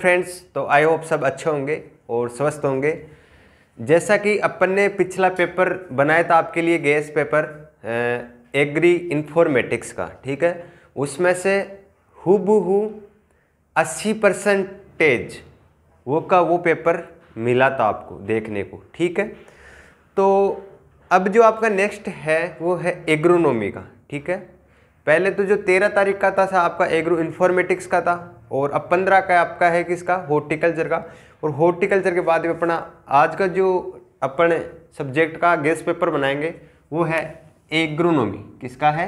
friends तो I hope सब अच्छे होंगे और स्वस्थ होंगे जैसा कि अपन ने पिछला पेपर बनाया था आपके लिए गैस पेपर एग्री इन्फॉर्मेटिक्स का ठीक है उसमें से हु अस्सी परसेंटेज वो का वो पेपर मिला था आपको देखने को ठीक है तो अब जो आपका नेक्स्ट है वो है एग्रोनॉमी का ठीक है पहले तो जो तेरह तारीख का था आपका एग्रो इन्फॉर्मेटिक्स का था और अब पंद्रह का आपका है किसका हॉर्टिकल्चर का और हॉर्टिकल्चर के बाद अपना आज का जो अपन सब्जेक्ट का गेस्ट पेपर बनाएंगे वो है एग्रोनॉमी किसका है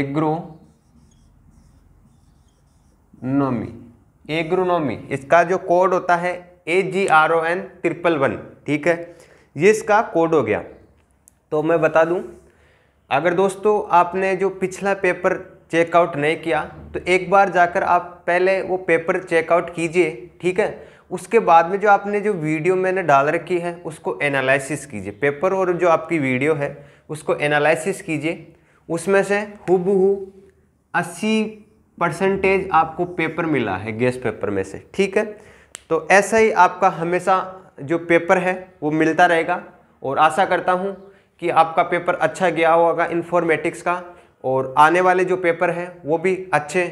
एग्रोनॉमी एग्रोनॉमी इसका जो कोड होता है A G R O N triple one ठीक है ये इसका कोड हो गया तो मैं बता दूं अगर दोस्तों आपने जो पिछला पेपर चेकआउट नहीं किया तो एक बार जाकर आप पहले वो पेपर चेकआउट कीजिए ठीक है उसके बाद में जो आपने जो वीडियो मैंने डाल रखी है उसको एनालिसिस कीजिए पेपर और जो आपकी वीडियो है उसको एनालिसिस कीजिए उसमें से हु अस्सी परसेंटेज आपको पेपर मिला है गैस पेपर में से ठीक है तो ऐसा ही आपका हमेशा जो पेपर है वो मिलता रहेगा और आशा करता हूँ कि आपका पेपर अच्छा गया होगा इन्फॉर्मेटिक्स का और आने वाले जो पेपर हैं वो भी अच्छे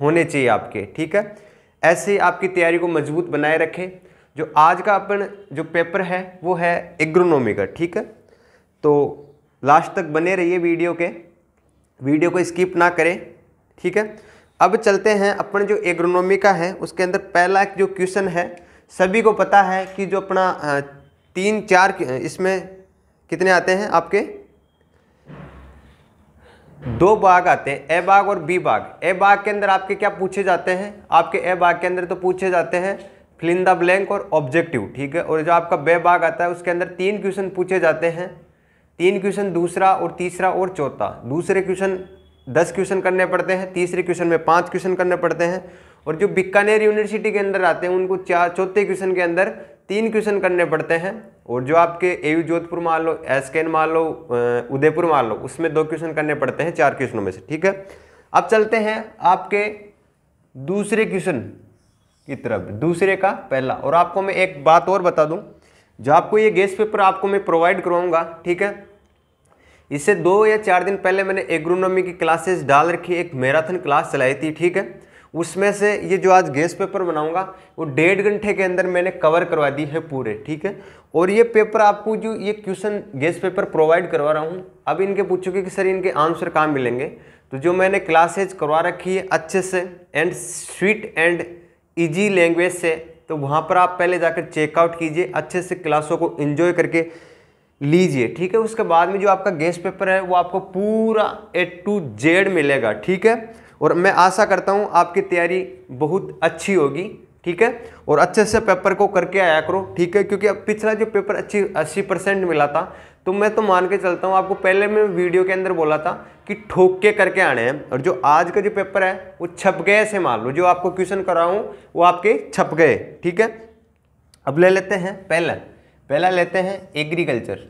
होने चाहिए आपके ठीक है ऐसे आपकी तैयारी को मजबूत बनाए रखें जो आज का अपन जो पेपर है वो है एग्रोनॉमी का ठीक है तो लास्ट तक बने रहिए वीडियो के वीडियो को स्किप ना करें ठीक है अब चलते हैं अपन जो एग्रोनॉमी का है उसके अंदर पहला जो क्वेश्चन है सभी को पता है कि जो अपना तीन चार इसमें कितने आते हैं आपके दो बाग आते हैं ए बाग और बी बाग ए बाग के अंदर आपके क्या पूछे जाते हैं आपके ए बाग के अंदर तो पूछे जाते हैं फिल द ब्लैंक और ऑब्जेक्टिव ठीक है और जो आपका बे बाग आता है उसके अंदर तीन क्वेश्चन पूछे जाते हैं तीन क्वेश्चन दूसरा और तीसरा और चौथा दूसरे क्वेश्चन दस क्वेश्चन करने पड़ते हैं तीसरे क्वेश्चन में पाँच क्वेश्चन करने पड़ते हैं और जो बीकानेर यूनिवर्सिटी के अंदर आते हैं उनको चार चौथे क्वेश्चन के अंदर तीन क्वेश्चन करने पड़ते हैं और जो आपके ए जोधपुर मान लो एस के मान लो उदयपुर मान लो उसमें दो क्वेश्चन करने पड़ते हैं चार क्वेश्चनों में से ठीक है अब चलते हैं आपके दूसरे क्वेश्चन की तरफ दूसरे का पहला और आपको मैं एक बात और बता दूं जो आपको ये गेस्ट पेपर आपको मैं प्रोवाइड करवाऊंगा ठीक है इससे दो या चार दिन पहले मैंने एग्रोनॉमी की क्लासेस डाल रखी एक मैराथन क्लास चलाई थी ठीक है उसमें से ये जो आज गेस्ट पेपर बनाऊंगा वो डेढ़ घंटे के अंदर मैंने कवर करवा दी है पूरे ठीक है और ये पेपर आपको जो ये क्वेश्चन गेस्ट पेपर प्रोवाइड करवा रहा हूँ अब इनके पूछोगे कि सर इनके आंसर कहाँ मिलेंगे तो जो मैंने क्लासेज करवा रखी है अच्छे से and sweet and easy language से तो वहाँ पर आप पहले जाकर चेकआउट कीजिए अच्छे से क्लासों को इन्जॉय करके लीजिए ठीक है उसके बाद में जो आपका गेस्ट पेपर है वो आपको पूरा ए टू जेड मिलेगा ठीक है और मैं आशा करता हूँ आपकी तैयारी बहुत अच्छी होगी ठीक है और अच्छे से पेपर को करके आया करो ठीक है क्योंकि अब पिछला जो पेपर अच्छी अस्सी परसेंट मिला था तो मैं तो मान के चलता हूँ आपको पहले मैं वीडियो के अंदर बोला था कि ठोक के करके आने हैं और जो आज का जो पेपर है वो छप गए से मान लो जो आपको क्वेश्चन कराऊँ वो आपके छप गए ठीक है अब ले लेते हैं पहला पहला लेते हैं एग्रीकल्चर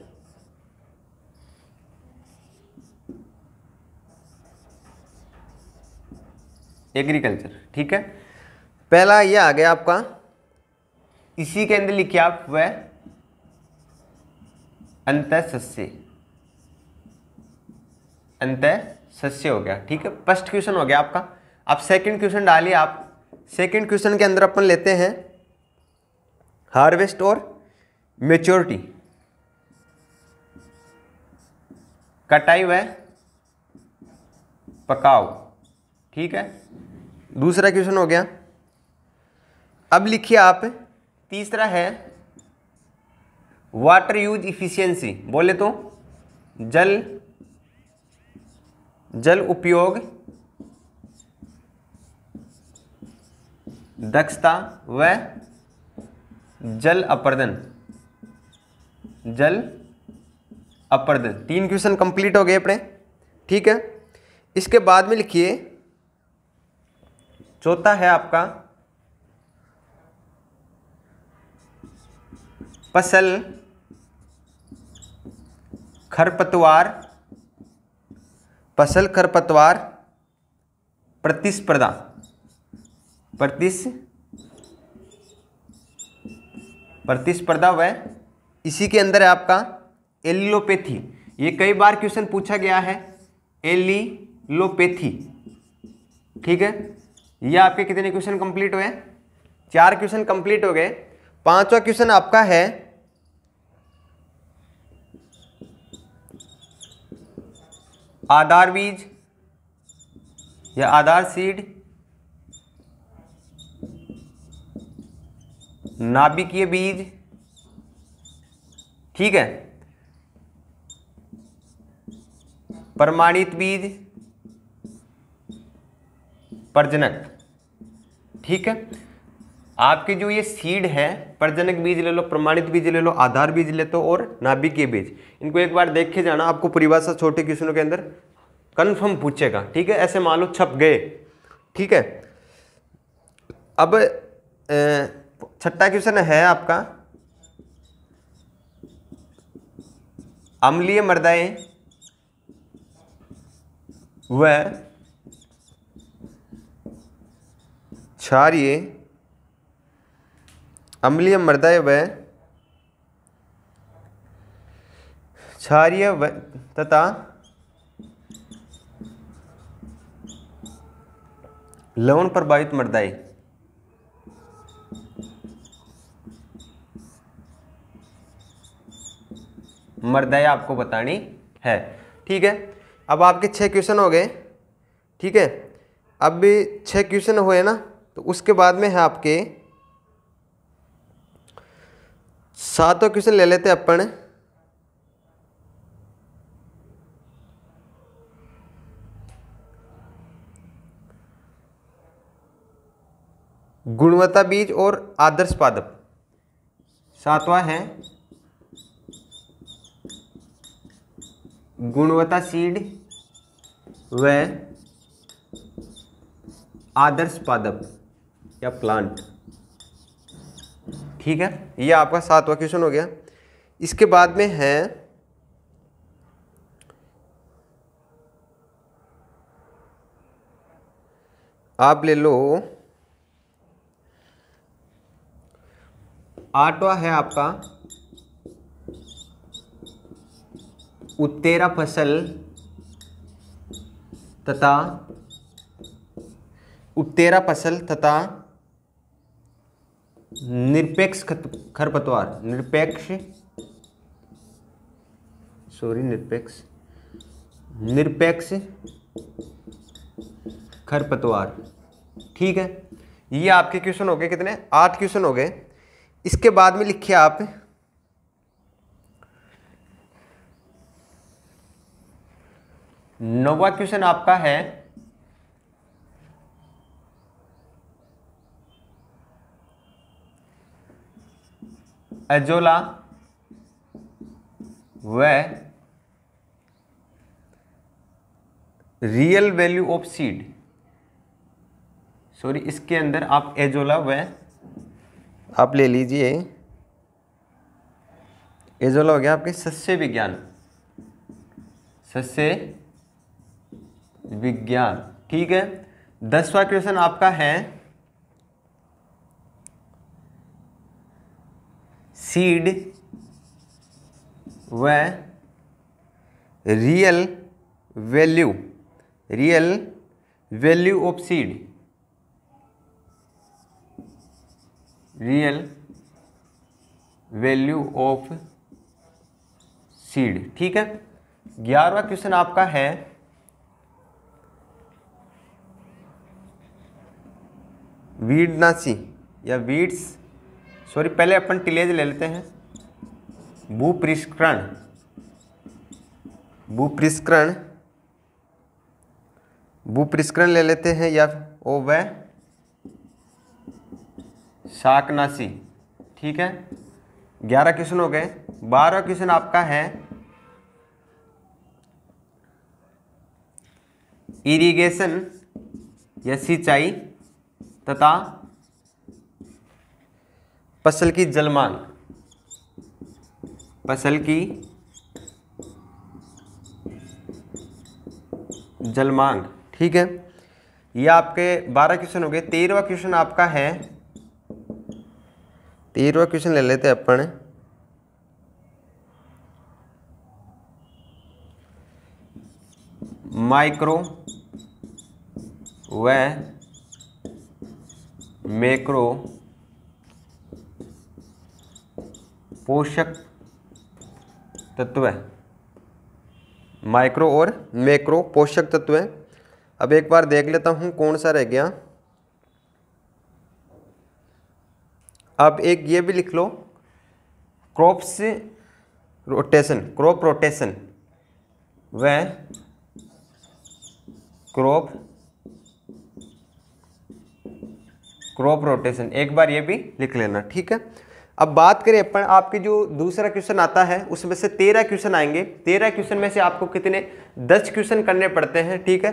एग्रीकल्चर ठीक है पहला ये आ गया आपका इसी के अंदर लिखिए आप वह अंत सस्य अंत सस्य हो गया ठीक है फर्स्ट क्वेश्चन हो गया आपका अब सेकंड क्वेश्चन डालिए आप सेकंड क्वेश्चन के अंदर अपन लेते हैं हार्वेस्ट और मेच्योरिटी कटाई व पकाओ ठीक है दूसरा क्वेश्चन हो गया अब लिखिए आप तीसरा है वाटर यूज इफिशियंसी बोले तो जल जल उपयोग दक्षता व जल अपर्दन जल अपर्दन तीन क्वेश्चन कंप्लीट हो गए अपने ठीक है इसके बाद में लिखिए चौथा है आपका फसल खरपतवार फसल खरपतवार प्रतिस्पर्धा प्रतिस प्रतिस्पर्धा वह इसी के अंदर है आपका एलिलोपैथी ये कई बार क्वेश्चन पूछा गया है एलिलोपैथी ठीक है ये आपके कितने क्वेश्चन कंप्लीट हुए चार क्वेश्चन कंप्लीट हो गए पांचवा क्वेश्चन आपका है आधार बीज या आधार सीड नाभिकीय बीज ठीक है प्रमाणित बीज प्रजनक ठीक है आपके जो ये सीड है प्रजनक बीज ले लो प्रमाणित बीज ले लो आधार बीज ले तो और नाभिकीय बीज इनको एक बार देख के जाना आपको परिभाषा छोटे क्वेश्चनों के अंदर कन्फर्म पूछेगा ठीक है ऐसे मान लो छप गए ठीक है अब छठा क्वेश्चन है आपका अम्लीय मृदाएं व क्षारिये अम्लीय मृदय व क्षारिय तथा लवण प्रभावित मृदय मृदय आपको बतानी है ठीक है अब आपके छह क्वेश्चन हो गए ठीक है अब भी छः क्वेश्चन हुए ना तो उसके बाद में है आपके सातों क्वेश्चन ले लेते अपन गुणवत्ता बीज और आदर्श पादप सातवां है गुणवत्ता सीड व आदर्श पादप या प्लांट ठीक है ये आपका सातवां क्वेश्चन हो गया इसके बाद में है आप ले लो आठवा है आपका उत्तेरा फसल तथा उत्तेरा फसल तथा निरपेक्ष खरपतवार निरपेक्ष सॉरी निरपेक्ष निरपेक्ष खरपतवार ठीक है ये आपके क्वेश्चन हो गए कितने आठ क्वेश्चन हो गए इसके बाद में लिखिए आप नौवा क्वेश्चन आपका है अजोला व real value of seed sorry इसके अंदर आप एजोला व आप ले लीजिए एजोला हो गया आपके सस्य विज्ञान सस्य विज्ञान ठीक है दसवा क्वेश्चन आपका है सीड व real value real value of seed real value of seed ठीक है ग्यारहवा क्वेश्चन आपका है वीडनासी या वीड्स सॉरी पहले अपन टिलेज ले लेते हैं भूपरिष्करण भूपरिष्करण भूपरिष्करण ले लेते हैं या ओ व शाकनाशी ठीक है ग्यारह क्वेश्चन हो गए बारह क्वेश्चन आपका है इरिगेशन या सिंचाई तथा पसल की जलमांग पसल की जलमांग ठीक है ये आपके बारह क्वेश्चन हो गए तेरहवा क्वेश्चन आपका है तेरहवा क्वेश्चन ले लेते हैं अपन माइक्रो व मैक्रो पोषक तत्व है माइक्रो और मैक्रो पोषक तत्व है अब एक बार देख लेता हूँ कौन सा रह गया अब एक ये भी लिख लो क्रॉप्स रोटेशन क्रॉप रोटेशन व क्रॉप क्रॉप रोटेशन एक बार ये भी लिख लेना ठीक है अब बात करें अपन आपके जो दूसरा क्वेश्चन आता है उसमें से तेरह क्वेश्चन आएंगे तेरह क्वेश्चन में से आपको कितने दस क्वेश्चन करने पड़ते हैं ठीक है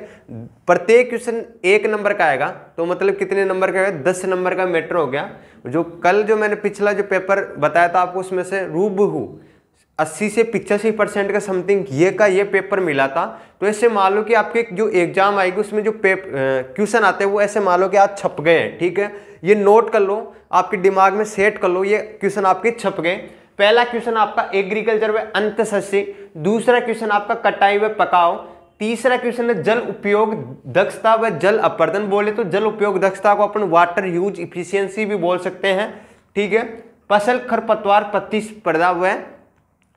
प्रत्येक क्वेश्चन एक नंबर का आएगा तो मतलब कितने नंबर का आएगा दस नंबर का मैटर हो गया जो कल जो मैंने पिछला जो पेपर बताया था आपको उसमें से रूब हूँ अस्सी से पिचासी परसेंट का समथिंग ये का ये पेपर मिला था तो ऐसे मान लो कि आपके जो एग्जाम आएगी उसमें जो पेपर क्वेश्चन आते हैं वो ऐसे मान लो कि आप छप गए हैं ठीक है ये नोट कर लो आपके दिमाग में सेट कर लो ये क्वेश्चन आपके छप गए पहला क्वेश्चन आपका एग्रीकल्चर व अंत दूसरा क्वेश्चन आपका कटाई व पकाओ तीसरा क्वेश्चन है जल उपयोग दक्षता व जल अपर्दन बोले तो जल उपयोग दक्षता को अपन वाटर यूज इफिशियंसी भी बोल सकते हैं ठीक है फसल खरपतवार प्रतिस्पर्धा व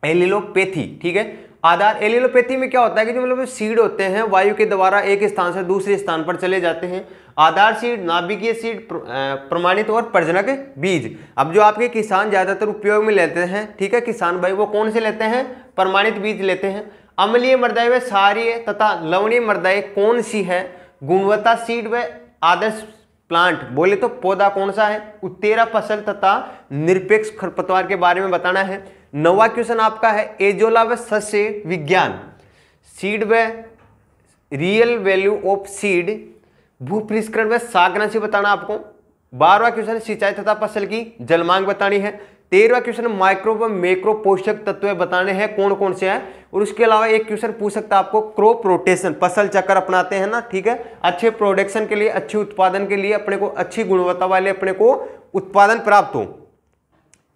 एलिलोपैथी ठीक है आधार एलिलोपैथी में क्या होता है कि जो मतलब सीड होते हैं वायु के द्वारा एक स्थान से दूसरे स्थान पर चले जाते हैं आधार सीड नाभिकीय सीड प्रमाणित और प्रजनक बीज अब जो आपके किसान ज़्यादातर उपयोग में लेते हैं ठीक है किसान भाई वो कौन से लेते हैं प्रमाणित बीज लेते हैं अम्लीय मृदाएं व सारी तथा लवणीय मृदाएं कौन सी है गुणवत्ता सीड व आदर्श प्लांट बोले तो पौधा कौन सा है उत्तेरा फसल तथा निरपेक्ष खरपतवार के बारे में बताना है नवा क्वेश्चन आपका है एजोला व सस्य विज्ञान सीड व रियल वैल्यू ऑफ सीड परिष्करण में राशि बताना आपको बारहवा क्वेश्चन सिंचाई तथा फसल की जलमांग बतानी है तेरहवा क्वेश्चन माइक्रो व मैक्रो पोषक तत्व बताने हैं कौन कौन से हैं और उसके अलावा एक क्वेश्चन पूछ सकता है आपको क्रोप रोटेशन फसल चक्कर अपनाते हैं ना ठीक है अच्छे प्रोडक्शन के लिए अच्छे उत्पादन के लिए अपने को अच्छी गुणवत्ता वाले अपने को उत्पादन प्राप्त हो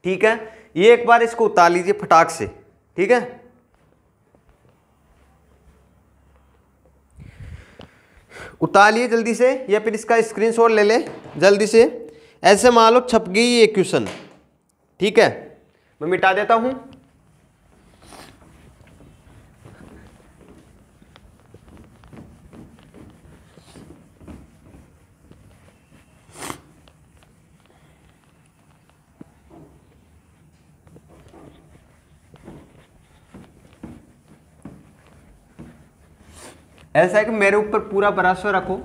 ठीक है ये एक बार इसको उतार लीजिए फटाक से ठीक है लिए जल्दी से या फिर इसका स्क्रीनशॉट ले लें जल्दी से ऐसे मान लो छप गई ये क्वेश्चन ठीक है मैं मिटा देता हूँ ऐसा है कि मेरे ऊपर पूरा भरोसा रखो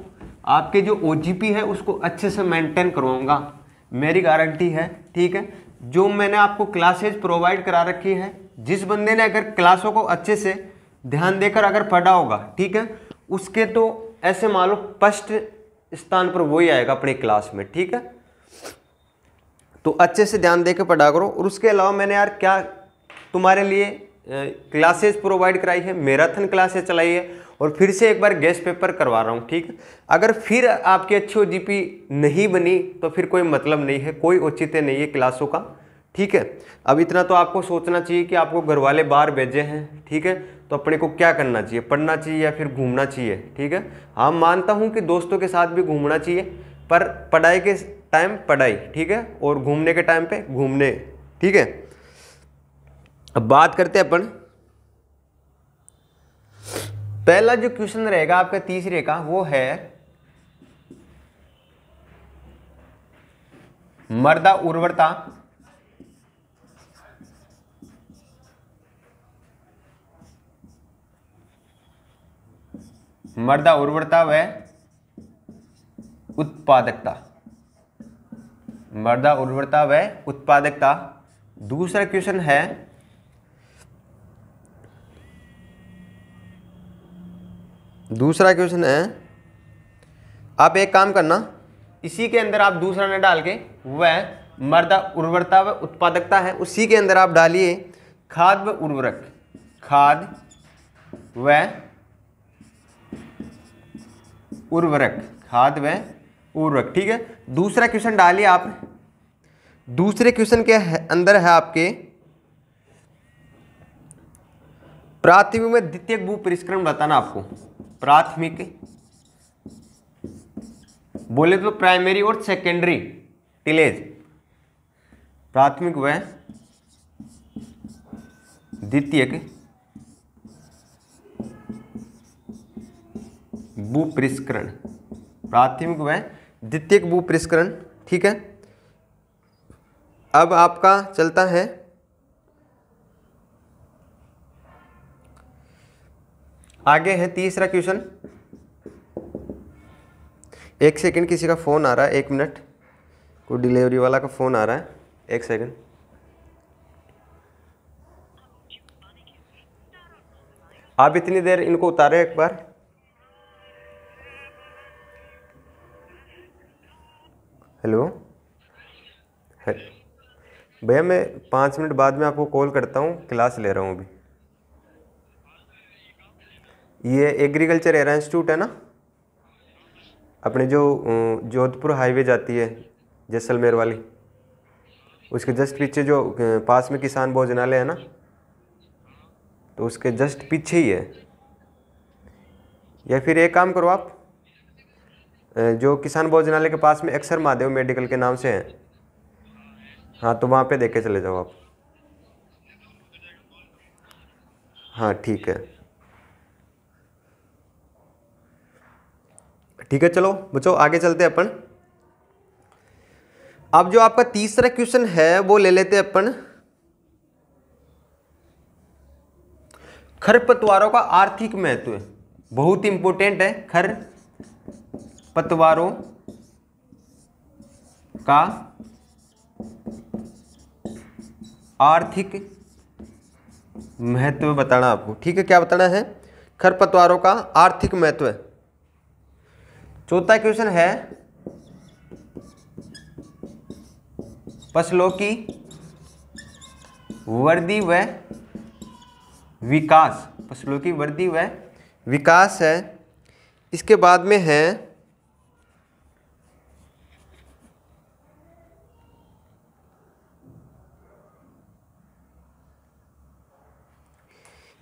आपके जो ओ है उसको अच्छे से मेंटेन करवाऊँगा मेरी गारंटी है ठीक है जो मैंने आपको क्लासेज प्रोवाइड करा रखी है जिस बंदे ने अगर क्लासों को अच्छे से ध्यान देकर अगर पढ़ा होगा ठीक है उसके तो ऐसे मान लो फर्स्ट स्थान पर वही आएगा अपनी क्लास में ठीक है तो अच्छे से ध्यान देकर पढ़ा करो और उसके अलावा मैंने यार क्या तुम्हारे लिए क्लासेज प्रोवाइड कराई है मैराथन क्लासेज चलाई है और फिर से एक बार गैस पेपर करवा रहा हूँ ठीक अगर फिर आपकी अच्छी ओ नहीं बनी तो फिर कोई मतलब नहीं है कोई औचित्य नहीं है क्लासों का ठीक है अब इतना तो आपको सोचना चाहिए कि आपको घर वाले बाहर भेजे हैं ठीक है तो अपने को क्या करना चाहिए पढ़ना चाहिए या फिर घूमना चाहिए ठीक है हाँ मानता हूँ कि दोस्तों के साथ भी घूमना चाहिए पर पढ़ाई के टाइम पढ़ाई ठीक है और घूमने के टाइम पे घूमने ठीक है अब बात करते हैं अपन पहला जो क्वेश्चन रहेगा आपका तीसरे का वो है मर्दा उर्वरता मर्दा उर्वरता व उत्पादकता मर्दा उर्वरता व उत्पादकता दूसरा क्वेश्चन है दूसरा क्वेश्चन है आप एक काम करना इसी के अंदर आप दूसरा न डाल के वह मर्दा उर्वरता व उत्पादकता है उसी के अंदर आप डालिए खाद व उर्वरक खाद व उर्वरक खाद व उर्वरक ठीक है दूसरा क्वेश्चन डालिए आप दूसरे क्वेश्चन के अंदर है आपके प्राथमिक में द्वितीय भू परिष्करण बताना आपको प्राथमिक बोले तो प्राइमरी और सेकेंडरी टिलेज प्राथमिक व द्वितीयक भूपरिष्करण प्राथमिक व द्वितीयक भूपरिष्करण ठीक है अब आपका चलता है आगे है तीसरा क्वेश्चन एक सेकंड किसी का फ़ोन आ रहा है एक मिनट कोई डिलीवरी वाला का फ़ोन आ रहा है एक सेकंड आप इतनी देर इनको उतारे एक बार हेलो भैया मैं पाँच मिनट बाद में आपको कॉल करता हूँ क्लास ले रहा हूँ अभी ये एग्रीकल्चर एरा इंस्टीट्यूट है ना अपने जो जोधपुर हाईवे जाती है जैसलमेर वाली उसके जस्ट पीछे जो पास में किसान भोजनालय है ना तो उसके जस्ट पीछे ही है या फिर एक काम करो आप जो किसान भोजनालय के पास में अक्सर महादेव मेडिकल के नाम से है हाँ तो वहाँ पे देख के चले जाओ आप हाँ ठीक है ठीक है चलो बच्चों आगे चलते अपन अब जो आपका तीसरा क्वेश्चन है वो ले लेते हैं अपन खरपतवारों का आर्थिक महत्व बहुत इंपॉर्टेंट है खर पतवारों का आर्थिक महत्व बताना आपको ठीक है क्या बताना है खरपतवारों का आर्थिक महत्व चौथा क्वेश्चन है फसलों की वर्दी व विकास पसलों की वर्दी व विकास है इसके बाद में है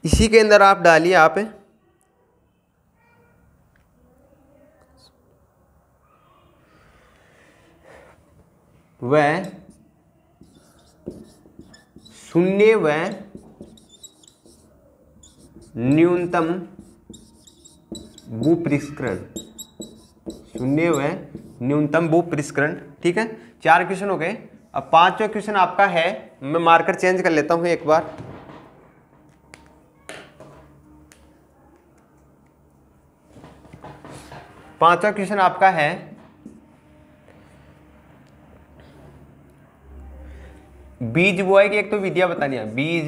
इसी के अंदर आप डालिए आप व शून्य व न्यूनतम भूपरिष्करण शून्य व न्यूनतम भूपरिष्करण ठीक है चार क्वेश्चन हो गए अब पांचवा क्वेश्चन आपका है मैं मार्कर चेंज कर लेता हूं एक बार पांचवा क्वेश्चन आपका है बीज बुआई की एक तो विधिया बतानी है बीज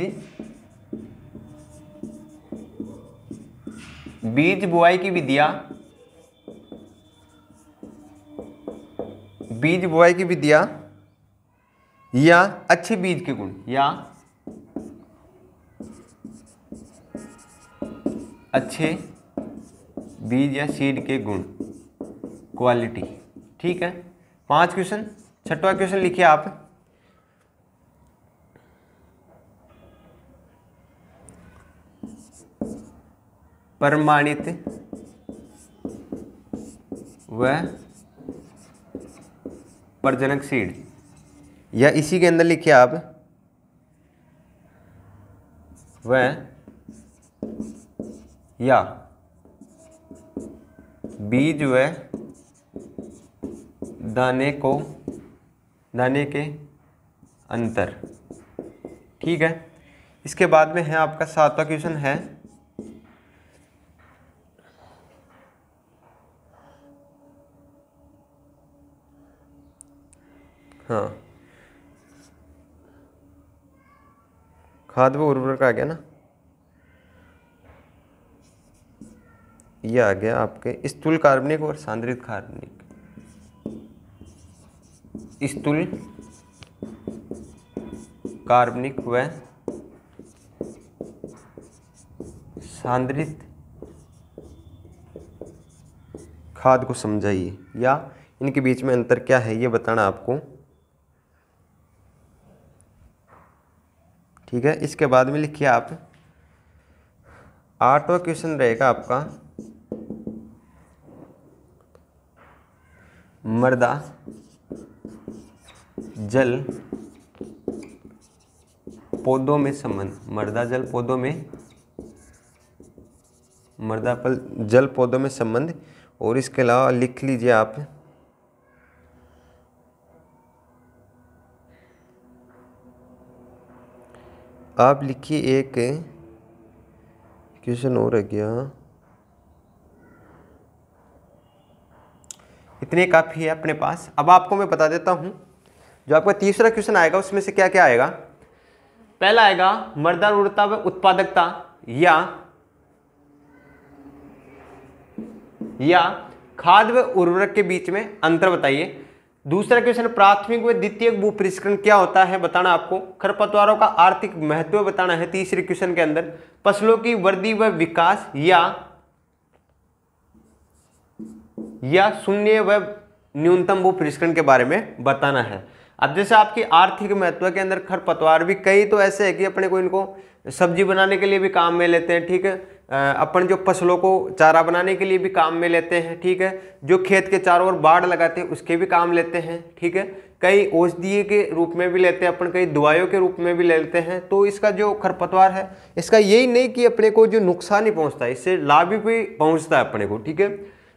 बीज बुआई की विधिया बीज बुआई की विधिया या अच्छे बीज के गुण या अच्छे बीज या सीड के गुण क्वालिटी ठीक है पांच क्वेश्चन छठवा क्वेश्चन लिखिए आप प्रमाणित व प्रजनक सीड या इसी के अंदर लिखिए आप व या बीज व दाने को दाने के अंतर ठीक है इसके बाद में है आपका सातवां क्वेश्चन है हाँ खाद व उर्वरक आ गया ना ये आ गया आपके स्थूल कार्बनिक और सांद्रित कार्बनिक स्थूल कार्बनिक व सांद्रित खाद को समझाइए या इनके बीच में अंतर क्या है ये बताना आपको ठीक है इसके बाद में लिखिए आप आठवा क्वेश्चन रहेगा आपका मर्दा जल पौधों में संबंध मर्दा जल पौधों में मर्दा पल जल पौधों में संबंध और इसके अलावा लिख लीजिए आप आप लिखिए एक क्वेश्चन और है गया इतने काफ़ी है अपने पास अब आपको मैं बता देता हूँ जो आपका तीसरा क्वेश्चन आएगा उसमें से क्या क्या आएगा पहला आएगा मर्दान उड़ता व उत्पादकता या या खाद व उर्वरक के बीच में अंतर बताइए दूसरा क्वेश्चन प्राथमिक व द्वितीय भूपरिष्करण क्या होता है बताना आपको खरपतवारों का आर्थिक महत्व बताना है तीसरे क्वेश्चन के अंदर फसलों की वृद्धि व विकास या या शून्य व न्यूनतम भूपरिष्करण के बारे में बताना है अब जैसे आपकी आर्थिक महत्व के अंदर खरपतवार भी कई तो ऐसे है कि अपने को इनको सब्जी बनाने के लिए भी काम में लेते हैं ठीक है अपन जो फसलों को चारा बनाने के लिए भी काम में लेते हैं ठीक है जो खेत के चारों ओर बाढ़ लगाते हैं उसके भी काम लेते हैं ठीक है कई औषधीय के रूप में भी लेते हैं अपन कई दवाइयों के रूप में भी ले लेते हैं तो इसका जो खरपतवार है इसका यही नहीं कि अपने को जो नुकसान ही पहुँचता है इससे लाभ भी पहुँचता है अपने को ठीक है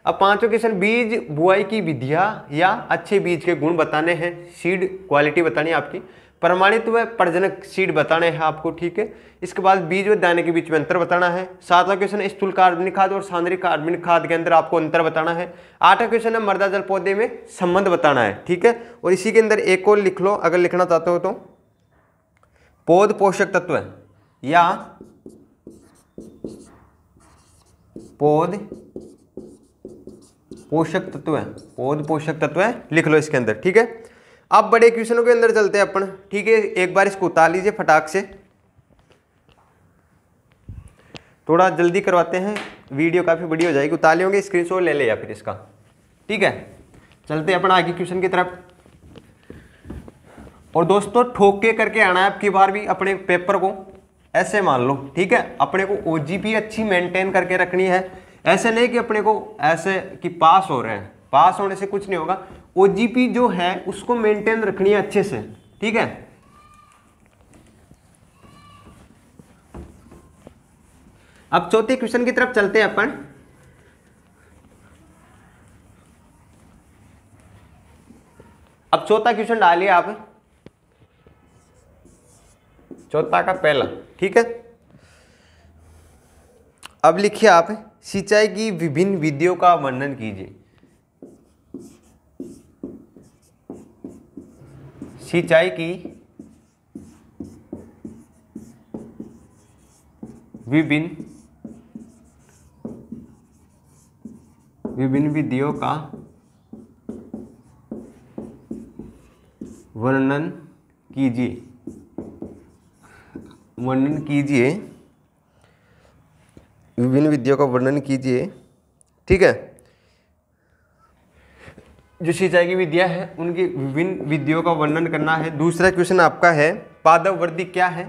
अब पांचों क्वेश्चन बीज बुआई की विधियाँ या अच्छे बीज के गुण बताने हैं सीड क्वालिटी बतानी है आपकी प्रमाणित व प्रजनक सीड बताना है आपको ठीक है इसके बाद बीज व दाने के बीच में अंतर बताना है सातवां क्वेश्चन है स्थूल कार्बनिक खाद और सांद्रिक कार्बनिक खाद के अंदर आपको अंतर बताना है आठवां क्वेश्चन है मर्दा जल पौधे में संबंध बताना है ठीक है और इसी के अंदर एक और लिख लो अगर लिखना चाहते हो तो पौध पोषक तत्व या पौध पोषक तत्व पौध पोषक तत्व लिख लो इसके अंदर ठीक है अब बड़े क्वेश्चनों के अंदर चलते हैं अपन ठीक है एक बार इसको उतार लीजिए फटाक से थोड़ा जल्दी करवाते हैं वीडियो काफ़ी बड़ी हो जाएगी उतार लेंगे स्क्रीनशॉट ले या फिर इसका ठीक है चलते हैं अपन आगे क्वेश्चन की तरफ और दोस्तों ठोक के करके आना है आपकी बार भी अपने पेपर को ऐसे मान लो ठीक है अपने को ओ अच्छी मेंटेन करके रखनी है ऐसे नहीं कि अपने को ऐसे कि पास हो रहे हैं पास होने से कुछ नहीं होगा ओ जो है उसको मेंटेन रखनी है अच्छे से ठीक है अब चौथे क्वेश्चन की तरफ चलते हैं अपन अब चौथा क्वेश्चन डालिए आप चौथा का पहला ठीक है अब लिखिए आप सिंचाई की विभिन्न विधियों का वर्णन कीजिए सिंचाई की विभिन्न विभिन्न विधियों का वर्णन कीजिए वर्णन कीजिए विभिन्न विधियों का वर्णन कीजिए ठीक है जो सिंचाई की विद्या है उनकी विभिन्न विधियों का वर्णन करना है दूसरा क्वेश्चन आपका है पादप वर्दी क्या है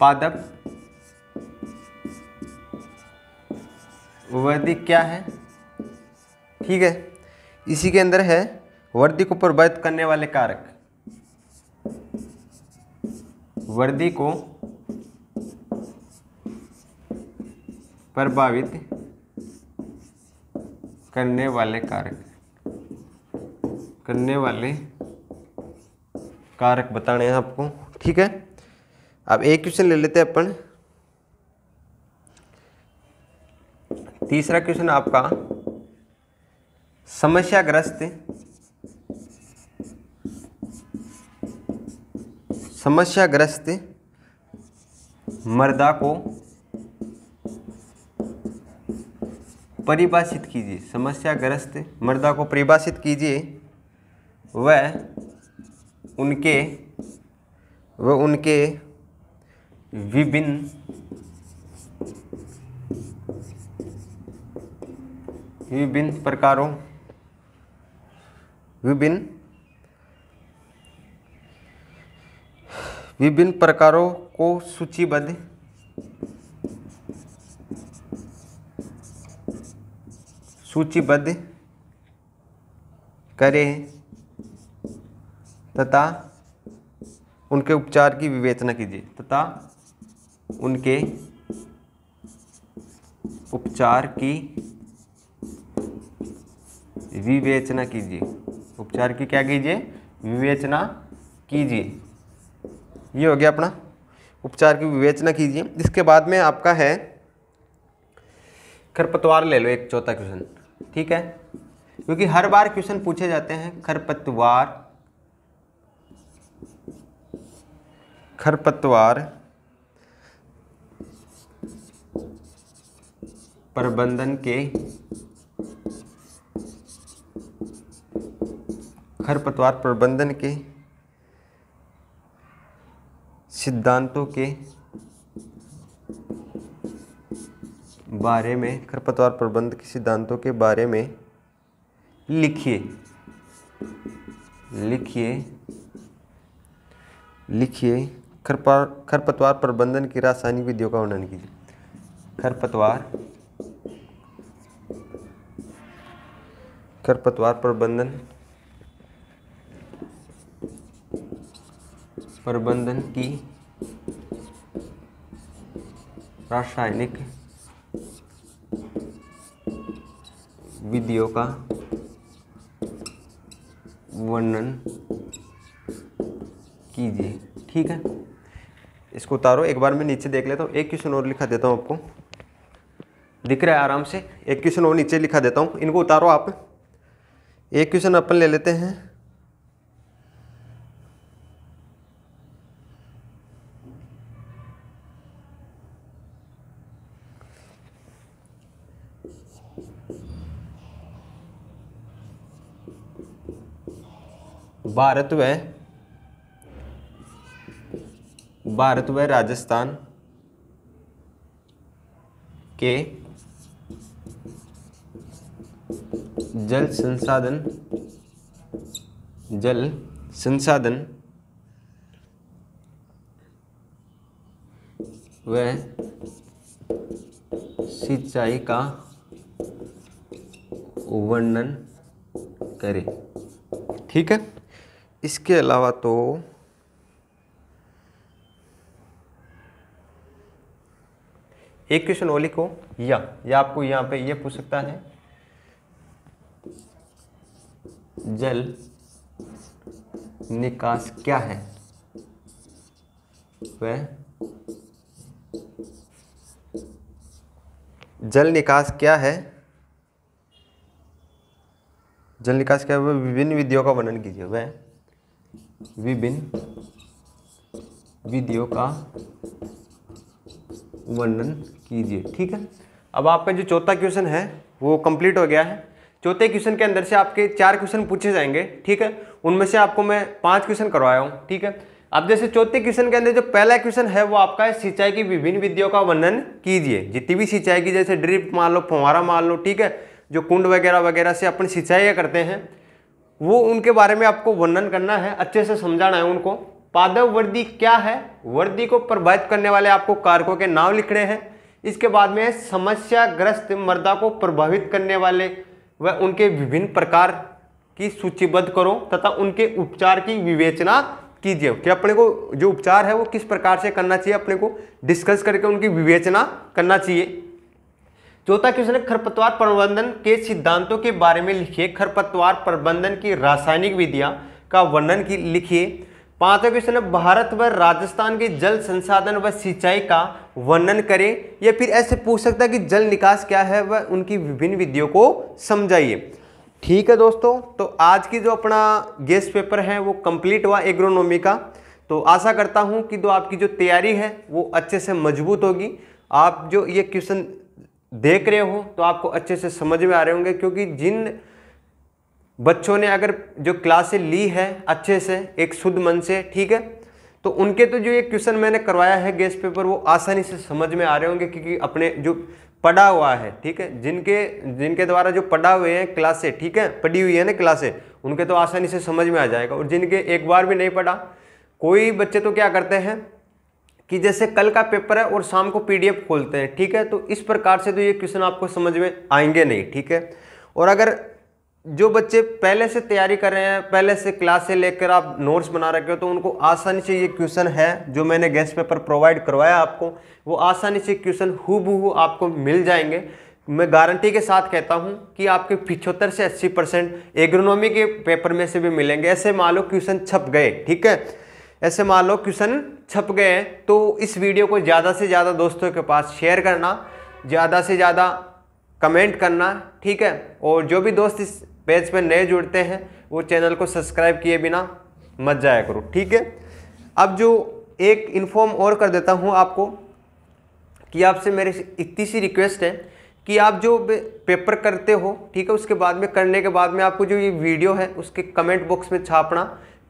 पादप वृद्धि क्या है ठीक है इसी के अंदर है वर्दी को प्रभावित करने वाले कारक वर्दी को प्रभावित करने वाले कारक करने वाले कारक बताने हैं आपको ठीक है अब एक क्वेश्चन ले लेते हैं अपन तीसरा क्वेश्चन आपका समस्याग्रस्त समस्याग्रस्त मर्दा को परिभाषित कीजिए समस्याग्रस्त मृदा को परिभाषित कीजिए वह उनके व उनके विभिन्न विभिन्न प्रकारों विभिन्न विभिन्न प्रकारों को सूचीबद्ध सूचीबद्ध करें तथा उनके उपचार की विवेचना कीजिए तथा उनके उपचार की विवेचना कीजिए उपचार की क्या कीजिए विवेचना कीजिए ये हो गया अपना उपचार की विवेचना कीजिए इसके बाद में आपका है खरपतवार ले लो एक चौथा क्वेश्चन ठीक है क्योंकि हर बार क्वेश्चन पूछे जाते हैं खरपतवार खरपतवार प्रबंधन के खरपतवार प्रबंधन के सिद्धांतों के बारे में खरपतवार प्रबंध के सिद्धांतों के बारे में लिखिए लिखिए लिखिए खरपतवार प्रबंधन की रासायनिक विधियों का वर्णन कीजिए खरपतवार खरपतवार प्रबंधन प्रबंधन की रासायनिक विधियों का वर्णन कीजिए ठीक है इसको उतारो एक बार मैं नीचे देख लेता हूँ एक क्वेश्चन और लिखा देता हूँ आपको दिख रहा है आराम से एक क्वेश्चन और नीचे लिखा देता हूँ इनको उतारो आप एक क्वेश्चन अपन ले लेते हैं भारत व भारत व राजस्थान के जल संसाधन जल संसाधन व सिंचाई का वर्णन करें ठीक है इसके अलावा तो एक क्वेश्चन ओली को या या आपको यहां पे ये पूछ सकता है जल निकास क्या है वह जल निकास क्या है जल निकास क्या है वह विभिन्न विधियों का वर्णन कीजिए वह विभिन्न विधियों का वर्णन कीजिए ठीक है अब आपका जो चौथा क्वेश्चन है वो कंप्लीट हो गया है चौथे क्वेश्चन के अंदर से आपके चार क्वेश्चन पूछे जाएंगे ठीक है उनमें से आपको मैं पांच क्वेश्चन करवाया हूँ ठीक है अब जैसे चौथे क्वेश्चन के अंदर जो पहला क्वेश्चन है वो आपका है सिंचाई की विभिन्न विधियों का वर्णन कीजिए जितनी भी सिंचाई की जैसे ड्रिप मान लो फुहारा मान लो ठीक है जो कुंड वगैरह वगैरह से अपन सिंचाई करते हैं वो उनके बारे में आपको वर्णन करना है अच्छे से समझाना है उनको पादव वर्दी क्या है वर्दी को प्रभावित करने वाले आपको कारकों के नाम लिखने हैं इसके बाद में समस्याग्रस्त मर्दा को प्रभावित करने वाले व उनके विभिन्न प्रकार की सूचीबद्ध करो तथा उनके उपचार की विवेचना कीजिए कि अपने को जो उपचार है वो किस प्रकार से करना चाहिए अपने को डिस्कस करके उनकी विवेचना करना चाहिए चौथा क्वेश्चन है खरपतवार प्रबंधन के सिद्धांतों के बारे में लिखिए खरपतवार प्रबंधन की रासायनिक विधियां का वर्णन की लिखिए पांचवा क्वेश्चन है भारत व राजस्थान के जल संसाधन व सिंचाई का वर्णन करें या फिर ऐसे पूछ सकता है कि जल निकास क्या है व उनकी विभिन्न विधियों को समझाइए ठीक है दोस्तों तो आज की जो अपना गेस्ट पेपर है वो कंप्लीट हुआ एग्रोनॉमी का तो आशा करता हूँ कि जो आपकी जो तैयारी है वो अच्छे से मजबूत होगी आप जो ये क्वेश्चन देख रहे हो तो आपको अच्छे से समझ में आ रहे होंगे क्योंकि जिन बच्चों ने अगर जो क्लासें ली है अच्छे से एक शुद्ध मन से ठीक है तो उनके तो जो ये क्वेश्चन मैंने करवाया है गेस्ट पेपर वो आसानी से समझ में आ रहे होंगे क्योंकि अपने जो पढ़ा हुआ है ठीक है जिनके जिनके द्वारा जो पढ़ा हुए हैं क्लासे ठीक है पढ़ी हुई है ना क्लासे उनके तो आसानी से समझ में आ जाएगा और जिनके एक बार भी नहीं पढ़ा कोई बच्चे तो क्या करते हैं कि जैसे कल का पेपर है और शाम को पीडीएफ खोलते हैं ठीक है तो इस प्रकार से तो ये क्वेश्चन आपको समझ में आएंगे नहीं ठीक है और अगर जो बच्चे पहले से तैयारी कर रहे हैं पहले से क्लास से लेकर आप नोट्स बना रखे हो तो उनको आसानी से ये क्वेश्चन है जो मैंने गेस्ट पेपर प्रोवाइड करवाया आपको वो आसानी से क्वेश्चन हु आपको मिल जाएंगे मैं गारंटी के साथ कहता हूं कि आपके पिछहत्तर से अस्सी परसेंट एग्रोनॉमी के पेपर में से भी मिलेंगे ऐसे मान लो क्वेश्चन छप गए ठीक है ऐसे मान लो क्वेश्चन छप गए हैं तो इस वीडियो को ज़्यादा से ज़्यादा दोस्तों के पास शेयर करना ज़्यादा से ज़्यादा कमेंट करना ठीक है और जो भी दोस्त इस पेज पर नए जुड़ते हैं वो चैनल को सब्सक्राइब किए बिना मत जाया करो ठीक है अब जो एक इन्फॉर्म और कर देता हूँ आपको कि आपसे मेरे इतनी सी रिक्वेस्ट है कि आप जो पेपर करते हो ठीक है उसके बाद में करने के बाद में आपको जो ये वीडियो है उसके कमेंट बॉक्स में छापना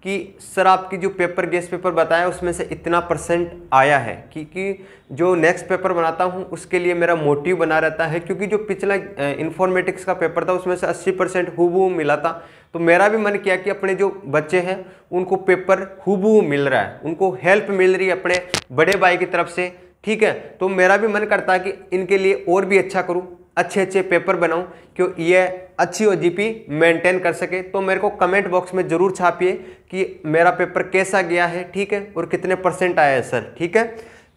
कि सर आपकी जो पेपर गेस पेपर बताया उसमें से इतना परसेंट आया है क्योंकि जो नेक्स्ट पेपर बनाता हूँ उसके लिए मेरा मोटिव बना रहता है क्योंकि जो पिछला इन्फॉर्मेटिक्स का पेपर था उसमें से 80 परसेंट हुबू मिला था तो मेरा भी मन किया कि अपने जो बच्चे हैं उनको पेपर हुबू मिल रहा है उनको हेल्प मिल रही है अपने बड़े भाई की तरफ से ठीक है तो मेरा भी मन करता है कि इनके लिए और भी अच्छा करूँ अच्छे अच्छे पेपर बनाऊं क्यों ये अच्छी ओ जी मेंटेन कर सके तो मेरे को कमेंट बॉक्स में ज़रूर छापिए कि मेरा पेपर कैसा गया है ठीक है और कितने परसेंट आया है सर ठीक है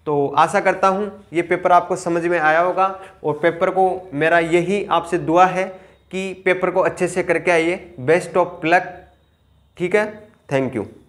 तो आशा करता हूँ ये पेपर आपको समझ में आया होगा और पेपर को मेरा यही आपसे दुआ है कि पेपर को अच्छे से करके आइए बेस्ट ऑफ लक ठीक है थैंक यू